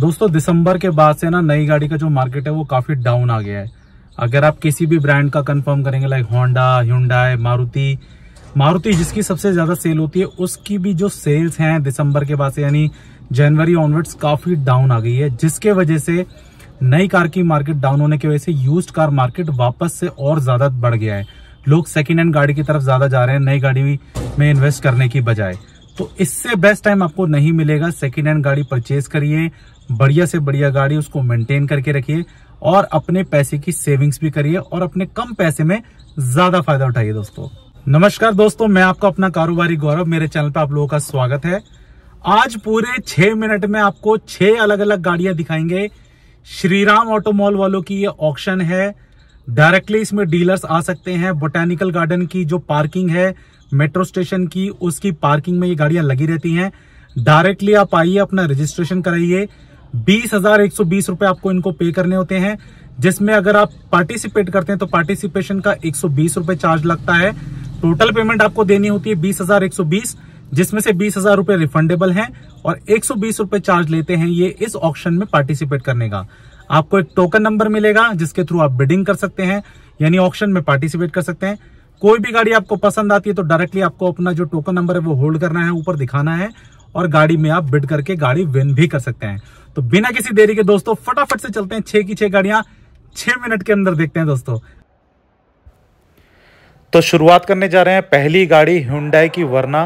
दोस्तों दिसंबर के बाद से ना नई गाड़ी का जो मार्केट है वो काफ़ी डाउन आ गया है अगर आप किसी भी ब्रांड का कंफर्म करेंगे like Honda Hyundai Maruti Maruti जिसकी सबसे ज़्यादा सेल होती है उसकी भी जो सेल्स हैं दिसंबर के बाद से यानी जनवरी ऑनवर्ड्स काफ़ी डाउन आ गई है जिसके वजह से नई कार की मार्केट डाउन होने की वजह से यूज कार मार्केट वापस से और ज़्यादा बढ़ गया है लोग सेकेंड हैंड गाड़ी की तरफ ज़्यादा जा रहे हैं नई गाड़ी में इन्वेस्ट करने की बजाय तो इससे बेस्ट टाइम आपको नहीं मिलेगा सेकेंड हैंड गाड़ी परचेज करिए बढ़िया से बढ़िया गाड़ी उसको मेंटेन करके रखिए और अपने पैसे की सेविंग्स भी करिए और अपने कम पैसे में ज्यादा फायदा उठाइए दोस्तों नमस्कार दोस्तों मैं आपका अपना कारोबारी गौरव मेरे चैनल पर आप लोगों का स्वागत है आज पूरे छह मिनट में आपको छह अलग अलग गाड़ियां दिखाएंगे श्रीराम ऑटोमॉल वालों की ये ऑप्शन है डायरेक्टली इसमें डीलर्स आ सकते हैं बोटेनिकल गार्डन की जो पार्किंग है मेट्रो स्टेशन की उसकी पार्किंग में ये गाड़ियां लगी रहती हैं डायरेक्टली आप आइए अपना रजिस्ट्रेशन कराइए बीस हजार एक सौ बीस रुपए आपको इनको पे करने होते हैं जिसमें अगर आप पार्टिसिपेट करते हैं तो पार्टिसिपेशन का एक सौ बीस रुपए चार्ज लगता है टोटल पेमेंट आपको देनी होती है बीस हजार एक सौ बीस जिसमें से बीस हजार रुपए रिफंडेबल है और एक सौ बीस रुपए चार्ज लेते हैं ये इस ऑप्शन में पार्टिसिपेट करने का आपको एक टोकन नंबर मिलेगा जिसके थ्रू आप बिडिंग कर सकते हैं यानी ऑप्शन में पार्टिसिपेट कर सकते हैं कोई भी गाड़ी आपको पसंद आती है तो डायरेक्टली आपको अपना जो टोकन नंबर है वो होल्ड करना है ऊपर दिखाना है और गाड़ी में आप बिड करके गाड़ी विन भी कर सकते हैं तो बिना किसी देरी के दोस्तों फटाफट से चलते हैं छह की छह गाड़ियां छह मिनट के अंदर देखते हैं दोस्तों तो शुरुआत करने जा रहे हैं पहली गाड़ी हिंडाई की वरना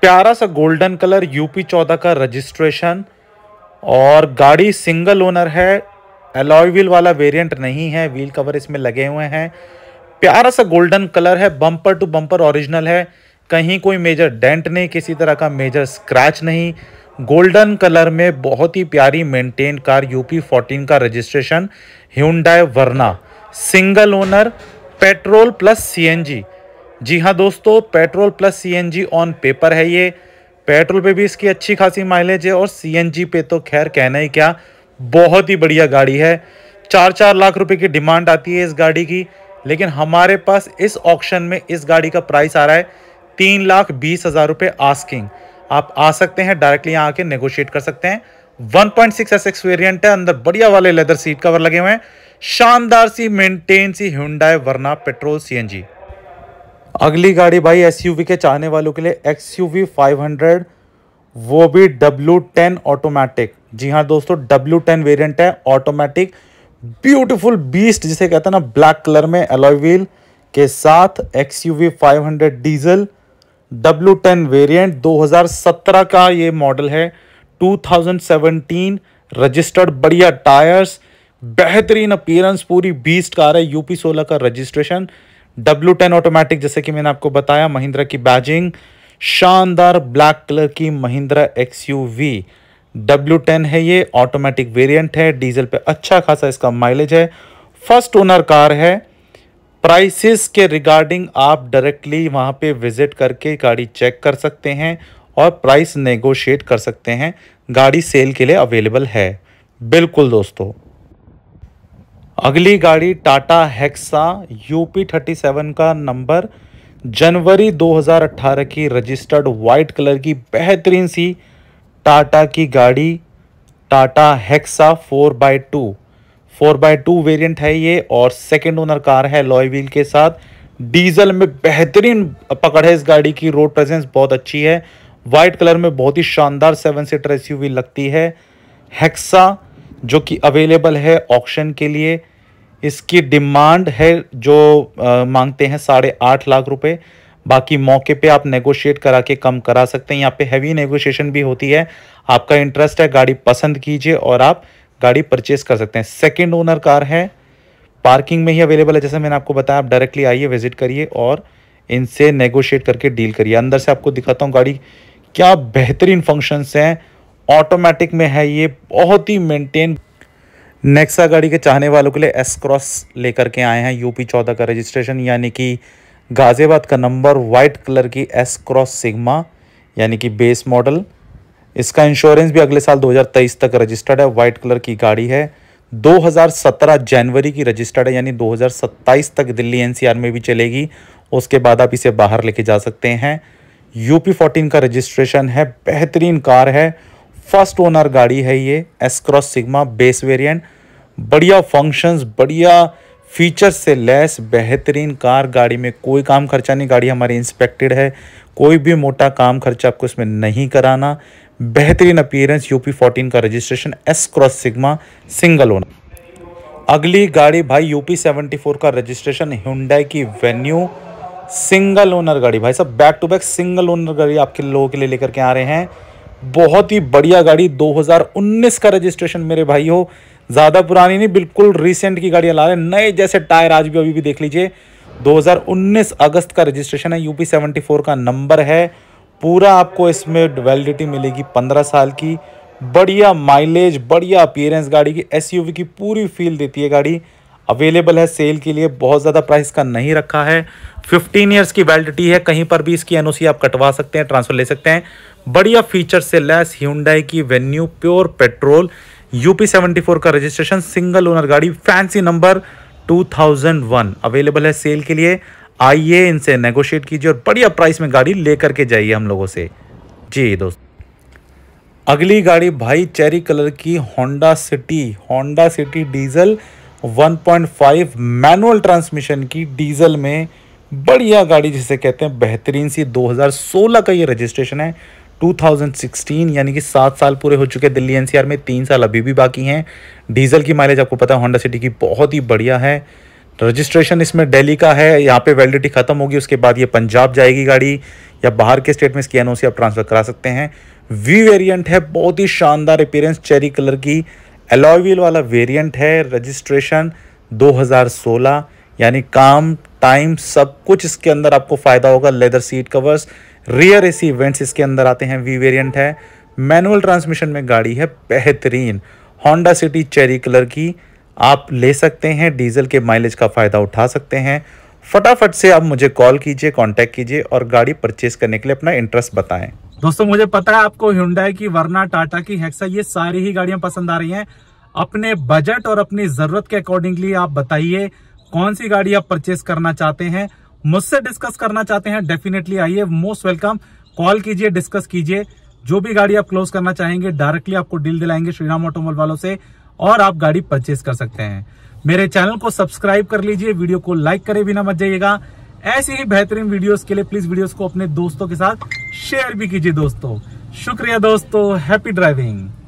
प्यारा सा गोल्डन कलर यूपी चौदह का रजिस्ट्रेशन और गाड़ी सिंगल ओनर है एलॉय व्हील वाला वेरिएंट नहीं है व्हील कवर इसमें लगे हुए हैं प्यारा सा गोल्डन कलर है बम्पर टू बम्पर ओरिजिनल है कहीं कोई मेजर डेंट नहीं किसी तरह का मेजर स्क्रैच नहीं गोल्डन कलर में बहुत ही प्यारी मेंटेन कार यूपी 14 का registration Hyundai Verna single owner petrol plus CNG जी हाँ दोस्तों petrol plus CNG on paper है ये पेट्रोल पे भी इसकी अच्छी खासी माइलेज है और सीएनजी पे तो खैर कहना ही क्या बहुत ही बढ़िया गाड़ी है चार चार लाख रुपए की डिमांड आती है इस गाड़ी की लेकिन हमारे पास इस ऑप्शन में इस गाड़ी का प्राइस आ रहा है तीन लाख बीस हज़ार रुपए आस्किंग आप आ सकते हैं डायरेक्टली यहाँ आके नेगोशिएट कर सकते हैं 1.6 पॉइंट एसएक्स वेरिएंट है अंदर बढ़िया वाले लेदर सीट कवर लगे हुए हैं शानदार सी मेंटेन सी हिंडा वरना पेट्रोल सीएनजी अगली गाड़ी भाई एसयूवी के चाहने वालों के लिए फाइव हंड्रेड वो भी टेन ऑटोमेटिक जी हाँ दोस्तों टेन वेरियंट है ऑटोमेटिक ब्यूटीफुल बीस्ट जिसे कहते हैं ना ब्लैक कलर में एलॉय व्हील के साथ X U V diesel W ten variant 2017 का ये मॉडल है 2017 रजिस्टर्ड बढ़िया टायर्स बेहतरीन अपीयरेंस पूरी बीस्ट कार है यूपी 16 का रजिस्ट्रेशन डब्ल्यू टेन ऑटोमेटिक जैसे कि मैंने आपको बताया महिंद्रा की बैजिंग शानदार ब्लैक कलर की Mahindra X U V ten है ये ऑटोमेटिक वेरिएंट है डीजल पे अच्छा खासा इसका माइलेज है फर्स्ट ओनर कार है प्राइसेस के रिगार्डिंग आप डायरेक्टली वहाँ पे विजिट करके गाड़ी चेक कर सकते हैं और प्राइस नेगोशिएट कर सकते हैं गाड़ी सेल के लिए अवेलेबल है बिल्कुल दोस्तों अगली गाड़ी Tata Hexa UP thirty seven का नंबर जनवरी 2018 की रजिस्टर्ड वाइट कलर की बेहतरीन सी टाटा की गाड़ी Tata Hexa four by two four by two variant है ये और सेकेंड ओनर कार है लॉय व्हील के साथ डीजल में बेहतरीन पकड़ है इस गाड़ी की रोड प्रेजेंस बहुत अच्छी है वाइट कलर में बहुत ही शानदार सेवन सीटर एस लगती है हेक्सा जो कि अवेलेबल है ऑक्शन के लिए इसकी डिमांड है जो आ, मांगते हैं साढ़े आठ लाख रुपए बाकी मौके पे आप नेगोशिएट करा के कम करा सकते हैं यहाँ पे हैवी नेगोशिएशन भी होती है आपका इंटरेस्ट है गाड़ी पसंद कीजिए और आप गाड़ी परचेस कर सकते हैं सेकेंड ओनर कार है पार्किंग में ही अवेलेबल है जैसे मैंने आपको बताया आप डायरेक्टली आइए विजिट करिए और इनसे नेगोशिएट करके डील करिए अंदर से आपको दिखाता हूँ गाड़ी क्या बेहतरीन फंक्शंस हैं ऑटोमेटिक में है ये बहुत ही मेंटेन नेक्सा गाड़ी के चाहने वालों के लिए एस क्रॉस लेकर के आए हैं यूपी चौदह का रजिस्ट्रेशन यानी कि गाजियाबाद का नंबर वाइट कलर की एस क्रॉस सिग्मा यानी कि बेस मॉडल इसका इंश्योरेंस भी अगले साल 2023 तक रजिस्टर्ड है वाइट कलर की गाड़ी है 2017 जनवरी की रजिस्टर्ड है यानी 2027 तक दिल्ली एनसीआर में भी चलेगी उसके बाद आप इसे बाहर लेके जा सकते हैं यूपी 14 का रजिस्ट्रेशन है बेहतरीन कार है फर्स्ट ओनर गाड़ी है ये S Cross Sigma base variant बढ़िया फंक्शंस बढ़िया फीचर से लेस बेहतरीन कार गाड़ी में कोई काम खर्चा नहीं गाड़ी हमारी इंस्पेक्टेड है कोई भी मोटा काम खर्चा आपको इसमें नहीं कराना बेहतरीन अपीयरेंस यूपी फोर्टीन का registration S Cross Sigma single owner अगली गाड़ी भाई यूपी सेवेंटी फोर का रजिस्ट्रेशन हुंडई की वेन्यू सिंगल ओनर गाड़ी भाई सब back to back single owner गाड़ी आपके लोगों के लिए लेकर के आ रहे हैं बहुत ही बढ़िया गाड़ी 2019 का रजिस्ट्रेशन मेरे भाई हो ज़्यादा पुरानी नहीं बिल्कुल रिसेंट की गाड़ियाँ ला रहे हैं नए जैसे टायर आज भी अभी भी देख लीजिए 2019 अगस्त का रजिस्ट्रेशन है यूपी 74 का नंबर है पूरा आपको इसमें वैलिडिटी मिलेगी 15 साल की बढ़िया माइलेज बढ़िया अपीयरेंस गाड़ी की एस की पूरी फील देती है गाड़ी अवेलेबल है सेल के लिए बहुत ज़्यादा प्राइस का नहीं रखा है 15 ईयर्स की वैलिडिटी है कहीं पर भी इसकी एनओसी आप कटवा सकते हैं ट्रांसफ़र ले सकते हैं बढ़िया फीचर से लैस ह्यूंडाई की Venue pure petrol UP seventy four का रजिस्ट्रेशन सिंगल ओनर गाड़ी fancy number two thousand one available है सेल के लिए आइए इनसे नेगोशिएट कीजिए और बढ़िया प्राइस में गाड़ी लेकर के जाइए हम लोगों से जी दोस्त अगली गाड़ी भाई चेरी कलर की Honda City Honda City diesel 1.5 manual transmission की डीजल में बढ़िया गाड़ी जिसे कहते हैं बेहतरीन सी 2016 का ये रजिस्ट्रेशन है 2016 यानी कि सात साल पूरे हो चुके दिल्ली एनसीआर में तीन साल अभी भी बाकी हैं डीजल की माइलेज आपको पता है होंडा सिटी की बहुत ही बढ़िया है रजिस्ट्रेशन इसमें दिल्ली का है यहाँ पे वैलिडिटी ख़त्म होगी उसके बाद ये पंजाब जाएगी गाड़ी या बाहर के स्टेट में इसकी एन आप ट्रांसफ़र करा सकते हैं वी वेरियंट है बहुत ही शानदार अपीरेंस चेरी कलर की एलोवील वाला वेरियंट है रजिस्ट्रेशन दो यानी काम टाइम सब कुछ इसके अंदर आपको फ़ायदा होगा leather seat covers rear AC events इसके अंदर आते हैं वी वेरियंट है मैनुअल ट्रांसमिशन में गाड़ी है बेहतरीन होंडा सिटी चेरी कलर की आप ले सकते हैं डीजल के माइलेज का फ़ायदा उठा सकते हैं फटाफट से आप मुझे कॉल कीजिए कांटेक्ट कीजिए और गाड़ी परचेज करने के लिए अपना इंटरेस्ट बताएं दोस्तों मुझे पता है आपको हिंडा की वरना टाटा की हेक्सा ये सारी ही गाड़ियां पसंद आ रही हैं अपने बजट और अपनी जरूरत के अकॉर्डिंगली आप बताइए कौन सी गाड़ी आप परचेज करना चाहते हैं मुझसे डिस्कस करना चाहते हैं डेफिनेटली आइए मोस्ट वेलकम कॉल कीजिए डिस्कस कीजिए जो भी गाड़ी आप क्लोज करना चाहेंगे डायरेक्टली आपको डील दिलाएंगे श्रीराम ऑटोमोल वालों से और आप गाड़ी परचेज कर सकते हैं मेरे चैनल को सब्सक्राइब कर लीजिए वीडियो को लाइक करे भी ना मत जाइएगा ऐसे ही बेहतरीन वीडियोस के लिए प्लीज वीडियोस को अपने दोस्तों के साथ शेयर भी कीजिए दोस्तों शुक्रिया दोस्तों हैप्पी ड्राइविंग